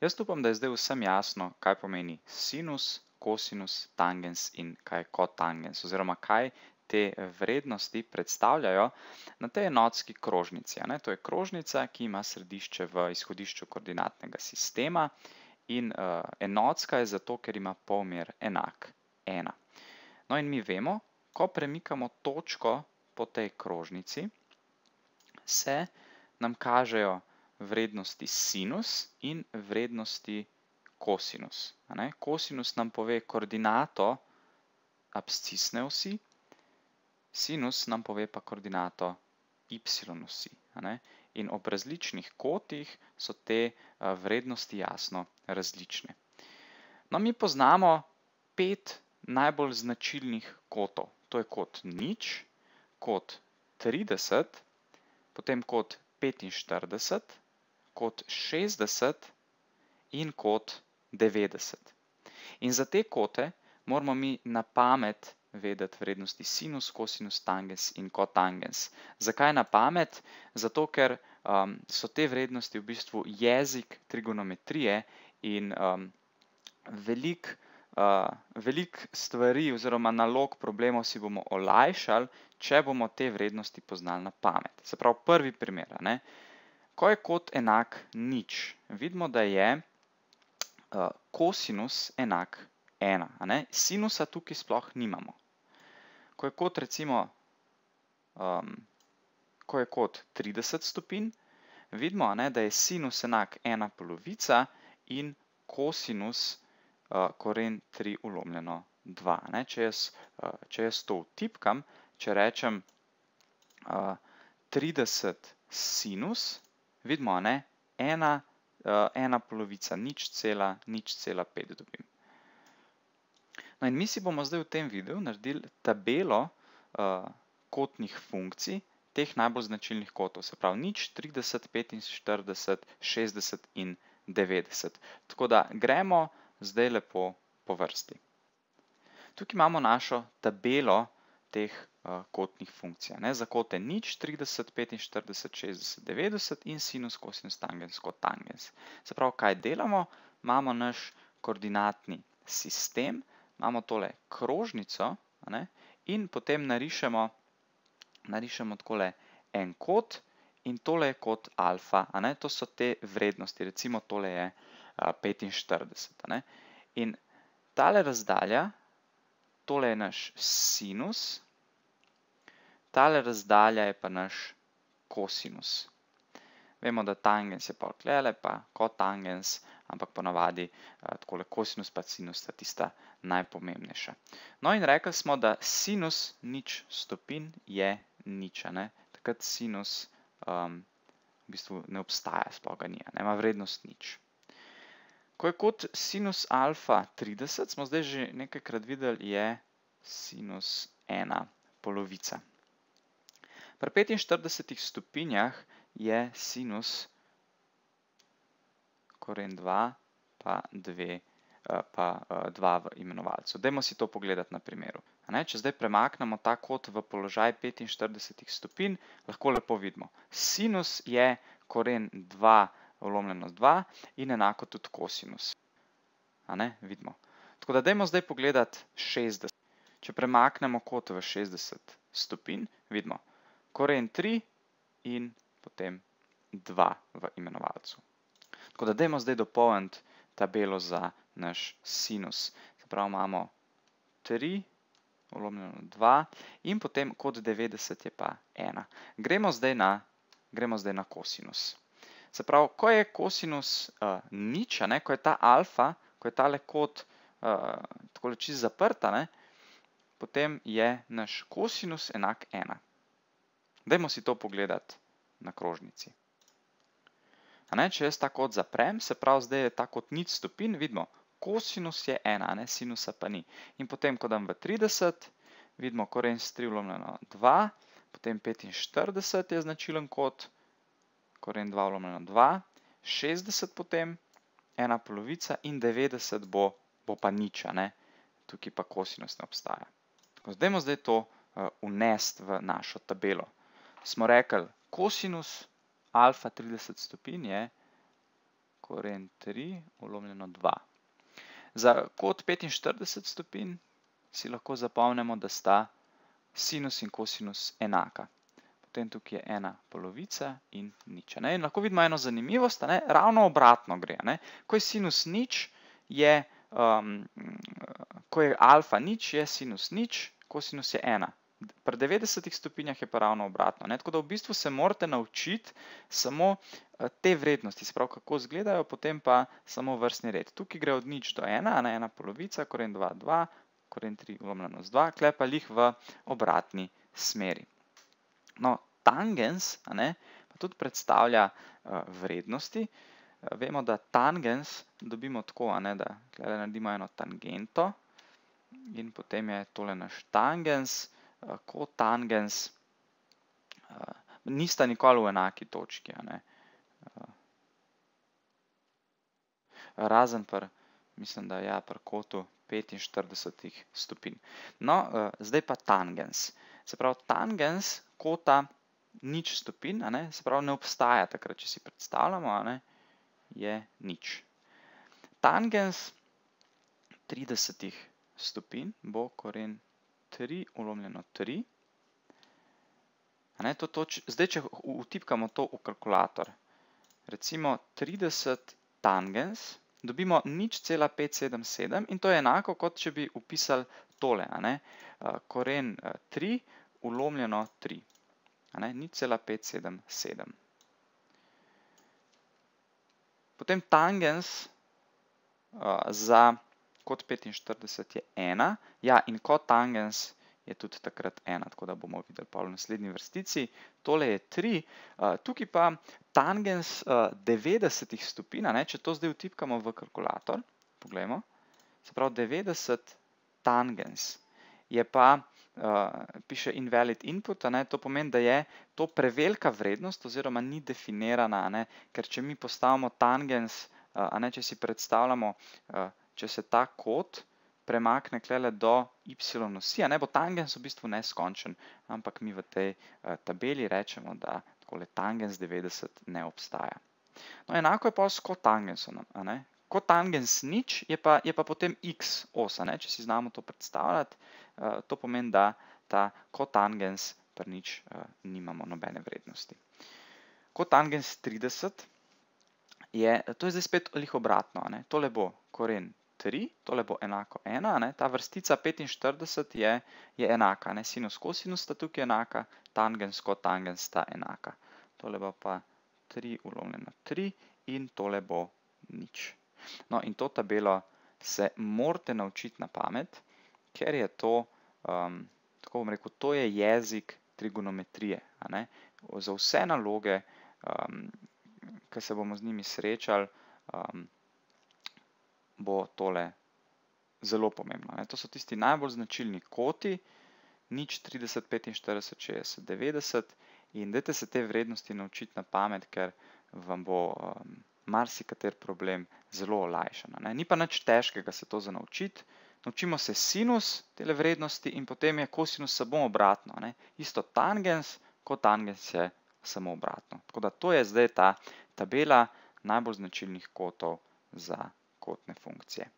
Jaz upam, da je zdaj vsem jasno, kaj pomeni sinus, kosinus, tangens in kaj kotangens, oziroma kaj te vrednosti predstavljajo na tej enotski krožnici. Ne? To je krožnica, ki ima središče v izhodišču koordinatnega sistema in uh, enotska je zato, ker ima polmer enak ena. No in mi vemo, ko premikamo točko po tej krožnici, se nam kažejo vrednosti sinus in vrednosti kosinus. Kosinus nam pove koordinato abscisne osi, sinus nam pove pa koordinato y osi. In ob različnih kotih so te vrednosti jasno različne. No, mi poznamo pet najbolj značilnih kotov. To je kot nič, kot 30, potem kot 45, kot 60 in kot 90. In za te kote moramo mi na pamet vedeti vrednosti sinus, kosinus, tangens in kotangens. Zakaj na pamet? Zato, ker um, so te vrednosti v bistvu jezik trigonometrije in um, uh, velik stvari oziroma nalog problemov si bomo olajšali, če bomo te vrednosti poznali na pamet. Se pravi, prvi primer, ne? 60 ko je kot enak nič, vidimo, da je eh, kosinus enak ena. Sinusa tukaj sploh nimamo. Ko je kot recimo ko je kot 30 stopin, vidimo, da je sinus enak ena polovica in kosinus eh, koren 3 ulomljeno 2. Eh, če jaz to vtipkam, če rečem 30 sinus, vidimo, ne, ena, uh, ena polovica nič cela, nič cela pet dobim. No in mi si bomo zdaj v tem videu naredili tabelo uh, kotnih funkcij, teh najbolj značilnih kotov, se pravi nič, 30, 45, 60 in 90. Tako da gremo zdaj lepo po vrsti. Tukaj imamo našo tabelo, teh kotnih funkcij. Za kote nič, 30, 45, 60, 90 in sinus, kosinus, tangens, kot tangens. Se pravi, kaj delamo? Imamo naš koordinatni sistem, imamo tole krožnico in potem narišemo takole en kot in tole je kot alfa. To so te vrednosti, recimo tole je 45. In tale razdalja, tole je naš sinus, tale razdalja je pa naš kosinus. Vemo, da tangens je pol klele, pa kotangens, ampak ponavadi eh, takole kosinus pa sinus sta tista najpomembnejša. No in rekli smo, da sinus nič stopin je niča, takrat sinus ehm, v bistvu ne obstaja, sploh ga nija, ima vrednost niča. Ko je kot sinus alfa 30, smo zdaj že nekajkrat videli, je sinus 1 polovica. Pri 45 stopinjah je sinus koren 2 pa 2 eh, eh, v imenovalcu. Dajmo si to pogledati na primeru. Če zdaj premaknemo ta kot v položaj 45 stopin, lahko lepo vidimo. Sinus je koren 2 polovica vlomljenost 2 in enako tudi kosinus. A ne, vidimo. Tako da dajmo zdaj pogledati 60. Če premaknemo kot v 60 stopin, vidimo koren 3 in potem 2 v imenovalcu. Tako da dajmo zdaj dopolniti tabelo za naš sinus. Zapravo imamo 3 vlomljeno 2 in potem kot 90 je pa 1. Gremo zdaj na, gremo zdaj na kosinus. Se pravi, ko je kosinus eh, nič, ko je ta alfa, ko je ta lekot eh, tako leči zaprta, potem je naš kosinus enak ena. Dajmo si to pogledati na krožnici. Če jaz ta kot zaprem, se pravi, zdaj je ta kot nič stopin, vidimo, kosinus je ena, sinusa pa ni. In potem, ko dam v 30, vidimo, koren s 3 vlomljeno 2, potem 45 je značilen kot 2, koren 2 vlomljeno 2, 60 potem, ena polovica in 90 bo, bo pa niča, ne? tukaj pa kosinost ne obstaja. Tako, zdajmo zdaj to unest eh, v našo tabelo. Smo rekli, kosinus alfa 30 stopin je koren 3 vlomljeno 2. Za kot 45 stopin si lahko zapomnimo, da sta sinus in kosinus enaka potem tukaj je ena polovica in nič. Ne? In lahko vidimo eno zanimivost, ne? ravno obratno gre. Ne? Ko je sinus nič, je, um, ko je alfa nič, je sinus nič, ko sinus je ena. Pri 90 stopinjah je pa ravno obratno. Ne? Tako da v bistvu se morate naučiti samo eh, te vrednosti, se pravi, kako izgledajo, potem pa samo vrstni red. Tukaj gre od nič do ena, na ena polovica, koren 2, 2, koren 3, ulomljeno z 2, klepa lih v obratni smeri. No, tangens, ne, pa tudi predstavlja uh, vrednosti. Uh, vemo, da tangens dobimo tako, ne, da tukaj naredimo eno tangento in potem je tole naš tangens, uh, eh, ko tangens, uh, nista nikoli v enaki točki. Ne, uh, razen pr, mislim, da ja, pr kotu 45 stopin. No, uh, zdaj pa tangens. Se pravi, tangens kota nič stopinj, se pravi, ne obstaja takrat, če si predstavljamo, ne, je nič. Tangens 30 stopinj bo koren 3, ulomljeno 3. A ne, to toč, zdaj, če utipkamo to v kalkulator, recimo 30 tangens, dobimo nič cela 577 in to je enako, kot če bi upisali tole, a ne, koren 3, eh, ulomljeno 3. 0,577. Potem tangens eh, za kot 45 je 1. Ja, in kot tangens je tudi takrat 1, tako da bomo videli pa v naslednji vrstici. Tole je 3. Eh, tukaj pa tangens 90 eh, stopina, če to zdaj vtipkamo v kalkulator, pogledajmo, se pravi 90 tangens je pa 0,577. Eh, piše invalid input, ne, to pomeni, da je to prevelika vrednost oziroma ni definirana, ne, ker če mi postavimo tangens, eh, a ne, če si predstavljamo, a, eh, če se ta kot premakne klele do y osi, a ne bo tangens v bistvu neskončen, ampak mi v tej a, tabeli rečemo, da takole tangens 90 ne obstaja. No, enako je pa s kotangensom, a ne, Kotangens nič je pa, je pa potem x os, a ne, če si znamo to predstavljati, Eh, to pomeni, da ta kotangens pri nič eh, nimamo nobene vrednosti. Kotangens 30 je, eh, to je zdaj spet lih obratno, tole bo koren 3, tole bo enako 1, ta vrstica 45 je enaka, sinus kosinus sta tukaj enaka, tangens kotangens sta enaka. Tole bo pa 3 ulovljeno 3 in tole bo nič. No in to tabelo se morate naučiti na pamet, ker je to, um, tako bom rekel, to je jezik trigonometrije. A ne? Za vse naloge, um, ki se bomo z njimi srečali, um, bo tole zelo pomembno. Ne? To so tisti najbolj značilni koti, nič 30, 45, 60, 90 in dajte se te vrednosti naučiti na pamet, ker vam bo um, marsikater problem zelo olajšan. Ne? Ni pa nič težkega se to za naučiti, Naučimo se sinus tele vrednosti in potem je kosinus samo obratno. Ne? Isto tangens, kot tangens je samo obratno. Tako da to je zdaj ta tabela najbolj značilnih kotov za kotne funkcije.